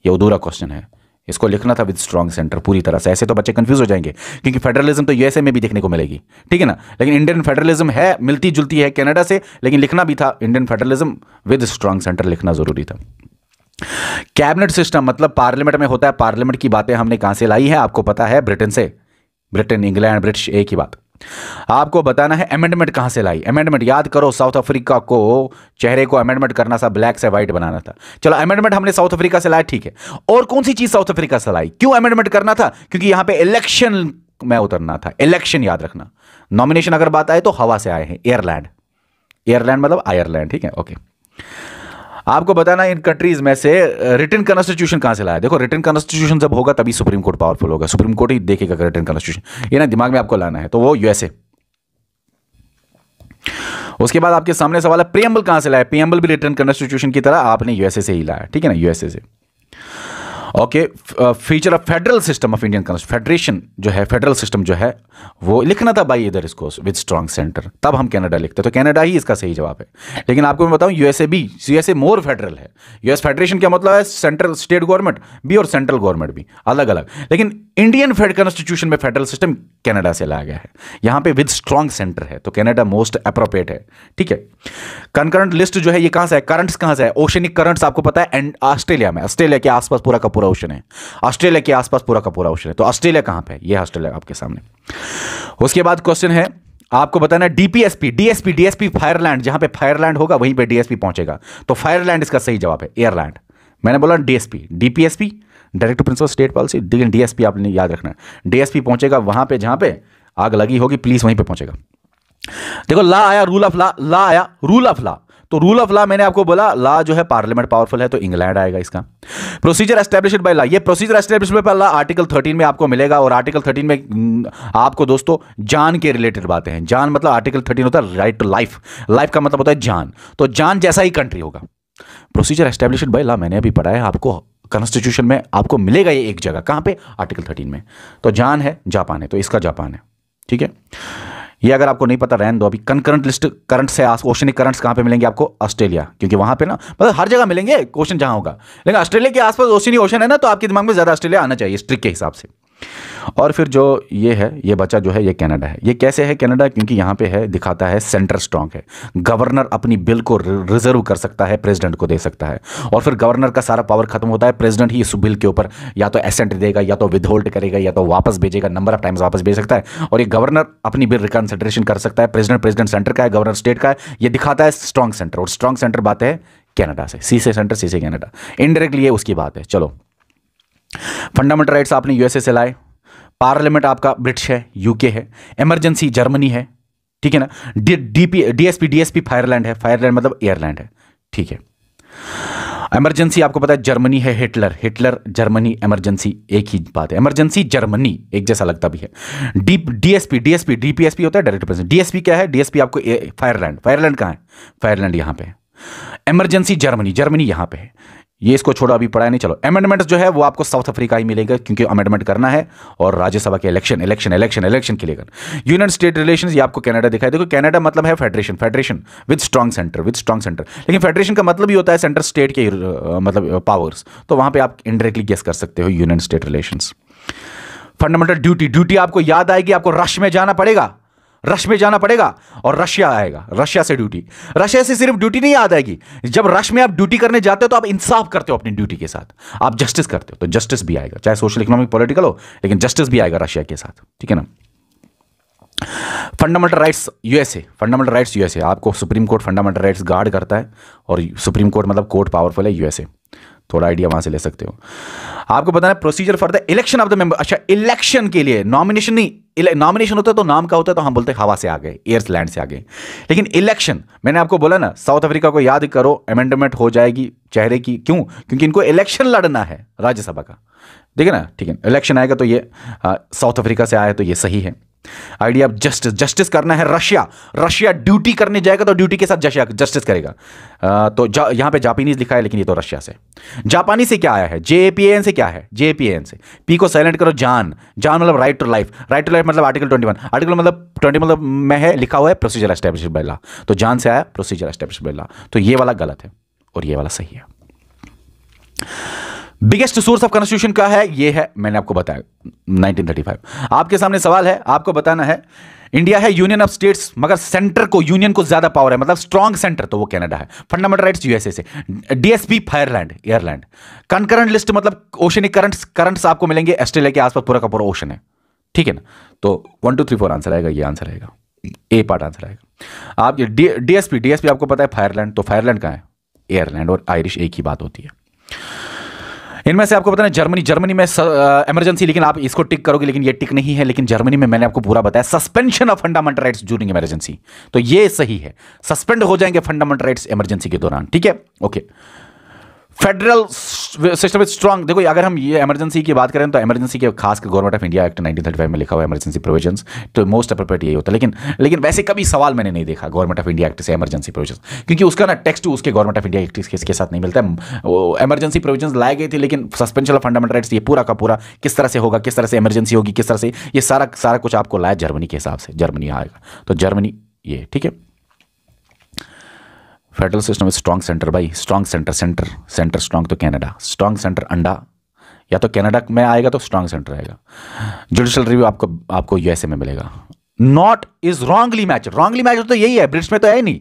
Speaker 1: ये अधूरा क्वेश्चन है इसको लिखना था विद स्ट्रांग सेंटर पूरी तरह से ऐसे तो बच्चे कंफ्यूज हो जाएंगे क्योंकि फेडरलिज्म तो यूएसए में भी देखने को मिलेगी ठीक है ना लेकिन इंडियन फेडरलिज्म है मिलती जुलती है कनाडा से लेकिन लिखना भी था Indian federalism with strong centre लिखना जरूरी था कैबिनेट सिस्टम मतलब पार्लियामेंट में होता है पार्लियामेंट की बातें हमने कहां से लाई है आपको पता है ब्रिटेन से ब्रिटेन इंग्लैंड ब्रिटिश एक ही बात आपको बताना है अमेंडमेंट कहां से लाई अमेंडमेंट याद करो साउथ अफ्रीका को चेहरे को अमेंडमेंट करना था ब्लैक से व्हाइट बनाना था चलो अमेंडमेंट हमने साउथ अफ्रीका से लाया ठीक है और कौन सी चीज साउथ अफ्रीका से लाई क्यों अमेंडमेंट करना था क्योंकि यहां पे इलेक्शन में उतरना था इलेक्शन याद रखना नॉमिनेशन अगर बात आए तो हवा से आए हैं एयरलैंड एयरलैंड मतलब आयरलैंड ठीक है ओके आपको बताना इन कंट्रीज में से रिटर्न कॉन्स्टिट्यूशन कहां से लाया देखो रिटर्न कॉन्स्टिट्यूशन जब होगा तभी सुप्रीम कोर्ट पावरफुल होगा सुप्रीम कोर्ट ही देखेगा रिटर्न कॉन्स्टिट्यूशन ये ना दिमाग में आपको लाना है तो वो यूएसए उसके बाद आपके सामने सवाल है प्रियम्बल कहां से लाया पीएम्बल भी रिटर्न कॉन्स्टिट्यूशन की तरह आपने यूएसए से ही लाया ठीक है ना यूएसए से okay feature of federal system of Indian कॉन्स्ट फेडरेशन जो है फेडरल सिस्टम जो है वो लिखना था बाई इधर इसको विद स्ट्रॉन्ग सेंटर तब हम कनाडा लिखते तो कनाडा ही इसका सही जवाब है लेकिन आपको मैं बताऊं यूएसए बी यूएसए मोर फेडरल है यूएस फेडरेशन क्या मतलब है सेंट्रल स्टेट गवर्नमेंट भी और सेंट्रल गवर्नमेंट भी अलग अलग लेकिन इंडियन फेड कॉन्स्टिट्यूशन में फेडरल सिस्टम कनाडा से लाया गया है यहाँ पे विद स्ट्रॉन्ग सेंटर है तो कनाडा मोस्ट अप्रोप्रिएट है ठीक है कंकरेंट लिस्ट जो है ये कहाँ से है करंट्स कहाँ से है ओशनिक करंट्स आपको पता है एंड ऑस्ट्रेलिया में ऑस्ट्रेलिया के आसपास पूरा का पूरा पूरा ओशन है ऑस्ट्रेलिया के आसपास पूरा का पूरा ओशन है तो ऑस्ट्रेलिया कहां पे है ये ऑस्ट्रेलिया आपके सामने उसके बाद क्वेश्चन है आपको बताना डीपीएसपी डीएसपी डीएसपी फायरलैंड जहां पे फायरलैंड होगा वहीं पे डीएसपी पहुंचेगा तो फायरलैंड इसका सही जवाब है एयरलैंड मैंने बोला DSP DPSP direct principle state policy लेकिन डीएसपी आपने याद रखना डीएसपी पहुंचेगा वहां पे जहां पे आग लगी होगी प्लीज वहीं पे पहुंचेगा देखो ला आया रूल ऑफ ला ला आया रूल ऑफ ला तो रूल ऑफ लॉ मैंने आपको बोला लॉ जो है पार्लियामेंट पावरफुल है तो इंग्लैंड आएगा इसका प्रोसीजर एस्टेब्लिश बाय लॉ ये procedure establish by law article thirteen में आपको मिलेगा और आर्टिकल थर्टीन में हम्म, आपको दोस्तों जान के रिलेटेड बातें हैं जान मतलब आर्टिकल थर्टीन होता है राइट टू लाइफ लाइफ का मतलब होता है जान तो जान जैसा ही कंट्री होगा प्रोसीजर एस्टेब्लिश बाय लॉ मैंने अभी पढ़ा है आपको कॉन्स्टिट्यूशन में आपको मिलेगा ये एक जगह कहां पे आर्टिकल थर्टीन में तो जान है जापान है तो इसका जापान है ठीक है ये अगर आपको नहीं पता रहने दो अभी कनकरंट लिस्ट करंट से ओशनिक करंट्स कहाँ पे मिलेंगे आपको ऑस्ट्रेलिया क्योंकि वहाँ पे ना मतलब हर जगह मिलेंगे क्वेश्चन जहाँ होगा लेकिन ऑस्ट्रेलिया के आसपास ओशनी ओशन है ना तो आपके दिमाग में ज़्यादा ऑस्ट्रेलिया आना चाहिए स्ट्रिक के हिसाब से और फिर जो ये है ये बचा जो है ये कनाडा है ये कैसे है कनाडा क्योंकि यहाँ पे है दिखाता है सेंटर स्ट्रांग है गवर्नर अपनी बिल को रिजर्व कर सकता है प्रेसिडेंट को दे सकता है और फिर गवर्नर का सारा पावर खत्म होता है प्रेसिडेंट ही इस बिल के ऊपर या तो एसेंट देगा या तो विदहोल्ड करेगा या तो वापस भेजेगा नंबर ऑफ टाइम्स वापस भेज सकता है और ये गवर्नर अपनी बिल रिकन्सिडरेशन कर सकता है प्रेसिडेंट प्रेसिडेंट सेंटर का है गवर्नर स्टेट का है ये दिखाता है स्ट्रांग सेंटर और स्ट्रांग सेंटर बात है कैनेडा से सी से सेंटर सी से कैनेडा इनडायरेक्टली ये उसकी बात है चलो फंडामेंटल राइट्स आपने यूएसए से लाए पार्लियामेंट आपका ब्रिटिश है यूके है इमरजेंसी जर्मनी है ठीक है ना डीपी डीएसपी डीएसपी फायरलैंड है फायरलैंड मतलब एयरलैंड है ठीक है इमरजेंसी आपको पता है जर्मनी है हिटलर हिटलर जर्मनी इमरजेंसी एक ही बात है इमरजेंसी जर्मनी एक जैसा लगता भी है डी डीएसपी डीएसपी डीपीएसपी होता है डायरेक्ट प्रेजेंट डीएसपी क्या है डीएसपी आपको फायरलैंड फायरलैंड कहाँ है फायरलैंड यहाँ पे है इमरजेंसी जर्मनी जर्मनी यहाँ पे है ये इसको छोड़ो अभी पढ़ाया नहीं चलो अमेंडमेंट्स जो है वो आपको साउथ अफ्रीका ही मिलेगा क्योंकि अमेंडमेंट करना है और राज्यसभा के इलेक्शन इलेक्शन इलेक्शन इलेक्शन के लिए यूनियन स्टेट रिलेशन ये आपको कनाडा दिखाई देखो कनाडा मतलब है federation federation with strong centre with strong centre लेकिन फेडरेशन का मतलब ही होता है सेंटर स्टेट के मतलब पावर्स तो वहां पर आप इंडायरेक्टली गेस कर सकते हो union state relation fundamental duty duty आपको याद आएगी आपको रश में जाना पड़ेगा रश में जाना पड़ेगा और रशिया आएगा रशिया से ड्यूटी रशिया से सिर्फ ड्यूटी नहीं याद आएगी जब रश में आप ड्यूटी करने जाते हो तो आप इंसाफ करते हो अपनी ड्यूटी के साथ आप जस्टिस करते हो तो जस्टिस भी आएगा चाहे सोशल इकोनॉमिक पॉलिटिकल हो लेकिन जस्टिस भी आएगा रशिया के साथ ठीक है ना fundamental rights USA fundamental rights USA आपको supreme court fundamental rights guard करता है और सुप्रीम कोर्ट मतलब कोर्ट पावरफुल है यूएसए थोड़ा आइडिया वहां से ले सकते हो आपको बताना procedure for the election of the member अच्छा इलेक्शन के लिए नॉमिनेशन नहीं नॉमिनेशन होता है तो नाम का होता है तो हम बोलते हैं हवा से आ गए एयर्स लैंड से आ गए लेकिन इलेक्शन मैंने आपको बोला ना साउथ अफ्रीका को याद करो अमेंडमेंट हो जाएगी चेहरे की क्यों क्योंकि इनको इलेक्शन लड़ना है राज्यसभा का ठीक है ना ठीक है इलेक्शन आएगा तो ये साउथ अफ्रीका से आया तो ये सही है आइडिया ऑफ जस्टिस जस्टिस करना है रशिया रशिया ड्यूटी करने जाएगा तो ड्यूटी के साथ जशिया जस्टिस करेगा आ, तो यहां पे जापानीज लिखा है लेकिन ये तो रशिया से जापानी से क्या आया है जेपीएन से क्या है जेपीएन से पी को साइलेंट करो जान जान मतलब right to life right to life मतलब आर्टिकल ट्वेंटी आर्टिकल मतलब ट्वेंटी मतलब में है लिखा हुआ है प्रोसीजर एस्टेब्लिश बाई तो जान से आया प्रोसीजर एस्टेब्लिश बाई तो ये वाला गलत है और ये वाला सही है बिगेस्ट सोर्स ऑफ कॉन्स्टिट्यूशन का है ये है मैंने आपको बताया 1935 आपके सामने सवाल है आपको बताना है इंडिया है यूनियन ऑफ स्टेट्स मगर सेंटर को यूनियन को ज्यादा पावर है मतलब स्ट्रॉन्ग सेंटर तो वो कनाडा है फंडामेंटल राइट्स यूएसए से DSP Ireland Ireland concurrent list मतलब ओशनिक करंट करंट्स आपको मिलेंगे ऑस्ट्रेलिया के आसपास पूरा का पूरा ओशन है ठीक है ना तो one two three four answer आएगा ये आंसर आएगा ए पार्ट आंसर आएगा आप डीएसपी डीएसपी आपको पता है फायरलैंड तो फायरलैंड कहाँ है एयरलैंड और आयरिश एक ही बात होती है इनमें से आपको बताना जर्मनी जर्मनी में इमरजेंसी लेकिन आप इसको टिक करोगे लेकिन ये टिक नहीं है लेकिन जर्मनी में मैंने आपको पूरा बताया suspension of fundamental rights during emergency तो ये सही है सस्पेंड हो जाएंगे फंडामेंटल राइट्स इमरजेंसी के दौरान ठीक है okay federal system is strong देखो अगर हम ये एमरजेंसी की बात करें तो एमरजेंसी के खास कर गवर्नमेंट ऑफ इंडिया एक्ट 1935 में लिखा हुआ एमरजेंसी प्रोविजन तो मोस्ट अप्रोप्रिएट यही होता है लेकिन लेकिन वैसे कभी सवाल मैंने नहीं देखा गवर्नमेंट ऑफ इंडिया एक्ट से एमरजेंसी प्रोविजन क्योंकि उसका ना टेक्स्ट उसके गवर्नमेंट ऑफ इंडिया एक्ट के साथ नहीं मिलता एमरजेंसी प्रोविजन लाए गए थे लेकिन सस्पेंशन ऑफ फंडामेंटल राइट्स ये पूरा का पूरा किस तरह से होगा किस तरह से इमरजेंसी होगी किस तरह से ये सारा सारा कुछ आपको लाया जर्मनी के हिसाब से जर्मनी आएगा तो जर्मनी ये ठीक है federal system is strong centre भाई strong centre centre centre strong तो कैनेडा स्ट्रॉन्ग सेंटर अंडा या तो कैनेडा में आएगा तो स्ट्रांग सेंटर आएगा जुडिशल रिव्यू आपको आपको यूएसए में मिलेगा not is wrongly match wrongly match तो यही है ब्रिटिश में तो है नहीं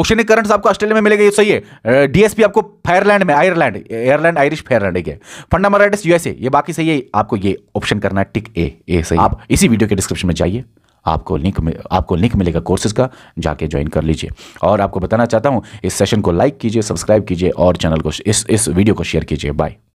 Speaker 1: ओशनिक करंट आपको ऑस्ट्रेलिया में मिलेगा ये सही है डीएसपी आपको फायरलैंड में आयरलैंड एयरलैंड आयरिश फायरलैंड है फंडामेंटाइटिस यूएसए ये बाकी सही है आपको ये ऑप्शन करना है टिक ए ए सही आप इसी वीडियो के डिस्क्रिप्शन में जाइए आपको लिंक में आपको लिंक मिलेगा कोर्सेज का जाके ज्वाइन कर लीजिए और आपको बताना चाहता हूँ इस सेशन को लाइक कीजिए सब्सक्राइब कीजिए और चैनल को इस इस वीडियो को शेयर कीजिए बाय